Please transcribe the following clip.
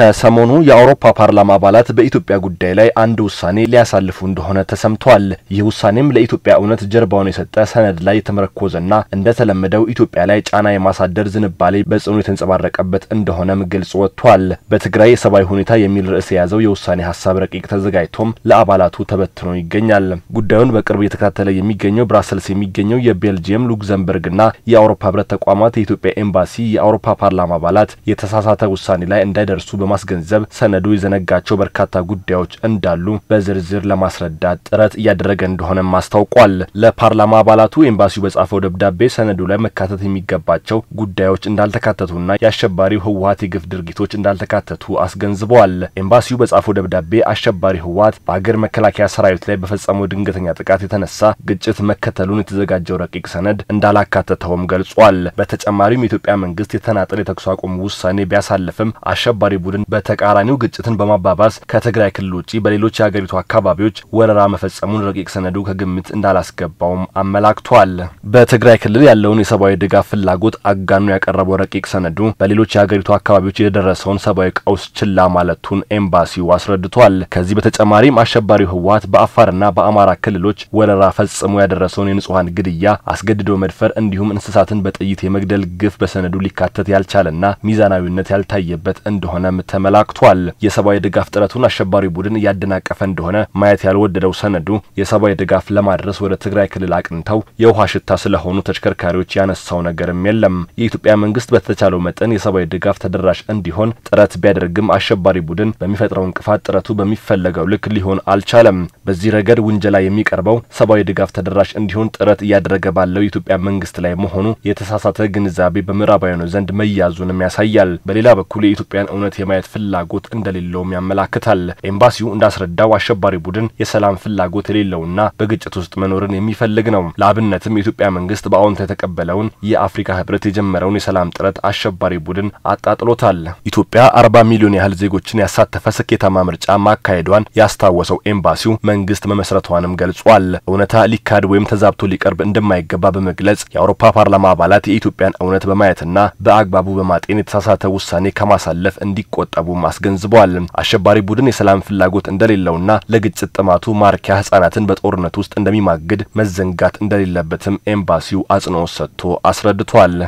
ከሰሞኑ የአውሮፓ ፓርላማ አባላት በኢትዮጵያ ጉዳይ ላይ አንድ ውሳኔ ሊያሳልፉ እንደሆነ ተሰምቷል። ይህ ውሳኔም ለኢትዮጵያ እውነት ጀርባውን የሰጠ ሰነድ ላይ የተመረኮዘና እንደተለመደው ኢትዮጵያ ላይ ጫና የማሳደር ዝንባሌ በጽኑ የተንጸባረቀበት እንደሆነም ግልጽ ወጥቷል። በትግራይ የሰብአዊ ሁኔታ የሚል ርዕስ የያዘው የውሳኔ ሀሳብ ረቂቅ ተዘጋጅቶም ለአባላቱ ተበትኖ ይገኛል። ጉዳዩን በቅርብ እየተከታተለ የሚገኘው ብራሰልስ የሚገኘው የቤልጅየም ሉክዘምበርግና የአውሮፓ ህብረት ተቋማት የኢትዮጵያ ኤምባሲ የአውሮፓ ፓርላማ አባላት የተሳሳተ ውሳኔ ላይ እንዳይደርሱ በማስገንዘብ ሰነዱ የዘነጋቸው በርካታ ጉዳዮች እንዳሉ በዝርዝር ለማስረዳት ጥረት እያደረገ እንደሆነም አስታውቋል። ለፓርላማ አባላቱ ኤምባሲው በጻፈው ደብዳቤ ሰነዱ ላይ መካተት የሚገባቸው ጉዳዮች እንዳልተካተቱና የአሸባሪው ህወሀት የግፍ ድርጊቶች እንዳልተካተቱ አስገንዝበዋል። ኤምባሲው በጻፈው ደብዳቤ አሸባሪ ህወሀት በሀገር መከላከያ ሰራዊት ላይ በፈጸመው ድንገተኛ ጥቃት የተነሳ ግጭት መከተሉን የተዘጋጀው ረቂቅ ሰነድ እንዳላካተተውም ገልጿል። በተጨማሪም የኢትዮጵያ መንግስት የተናጠል የተኩስ አቁም ውሳኔ ቢያሳልፍም አሸባሪ ቡድን አግባብን በተቃራኒው ግጭትን በማባባስ ከትግራይ ክልል ውጪ በሌሎች የሀገሪቱ አካባቢዎች ወረራ መፈጸሙን ረቂቅ ሰነዱ ከግምት እንዳላስገባውም አመላክቷል። በትግራይ ክልል ያለውን የሰብአዊ ድጋፍ ፍላጎት አጋኖ ያቀረበው ረቂቅ ሰነዱ በሌሎች የሀገሪቱ አካባቢዎች የደረሰውን ሰብአዊ ቀውስ ችላ ማለቱን ኤምባሲው አስረድቷል። ከዚህ በተጨማሪም አሸባሪው ህወሀት በአፋርና በአማራ ክልሎች ወረራ ፈጽሞ ያደረሰውን የንጹሐን ግድያ፣ አስገድዶ መድፈር እንዲሁም እንስሳትን በጥይት የመግደል ግፍ በሰነዱ ሊካተት ያልቻለና ሚዛናዊነት ያልታየበት እንደሆነም ተመላክቷል። የሰብአዊ ድጋፍ ጥረቱን አሸባሪ ቡድን እያደናቀፈ እንደሆነ ማየት ያልወደደው ሰነዱ የሰብአዊ ድጋፍ ለማድረስ ወደ ትግራይ ክልል አቅንተው የውሃ ሽታ ስለሆኑ ተሽከርካሪዎች ያነሳው ነገርም የለም። የኢትዮጵያ መንግስት በተቻለው መጠን የሰብአዊ ድጋፍ ተደራሽ እንዲሆን ጥረት ቢያደርግም አሸባሪ ቡድን በሚፈጥረው እንቅፋት ጥረቱ በሚፈለገው ልክ ሊሆን አልቻለም። በዚህ ረገድ ውንጀላ የሚቀርበው ሰብአዊ ድጋፍ ተደራሽ እንዲሆን ጥረት እያደረገ ባለው የኢትዮጵያ መንግስት ላይ መሆኑ የተሳሳተ ግንዛቤ በምዕራባውያኑ ዘንድ መያዙንም ያሳያል። በሌላ በኩል የኢትዮጵያን እውነት የማየት ፍላጎት እንደሌለውም ያመላክታል። ኤምባሲው እንዳስረዳው አሸባሪ ቡድን የሰላም ፍላጎት የሌለውና በግጭት ውስጥ መኖርን የሚፈልግ ነው። ለአብነትም የኢትዮጵያ መንግስት በአዎንታ የተቀበለውን የአፍሪካ ህብረት የጀመረውን የሰላም ጥረት አሸባሪ ቡድን አጣጥሎታል። ኢትዮጵያ አርባ ሚሊዮን ያህል ዜጎችን ያሳተፈ ስኬታማ ምርጫ ማካሄዷን ያስታወሰው ኤምባሲው መንግስት መመስረቷንም ገልጿል። እውነታ ሊካድ ወይም ተዛብቶ ሊቀርብ እንደማይገባ በመግለጽ የአውሮፓ ፓርላማ አባላት የኢትዮጵያን እውነት በማየትና በአግባቡ በማጤን የተሳሳተ ውሳኔ ከማሳለፍ እንዲቆ እንደሚቆጠቡም አስገንዝበዋል። አሸባሪ ቡድን የሰላም ፍላጎት እንደሌለውና ለግጭት ጥማቱ ማርኪያ ህጻናትን በጦርነት ውስጥ እንደሚማግድ መዘንጋት እንደሌለበትም ኤምባሲው አጽንኦት ሰጥቶ አስረድቷል።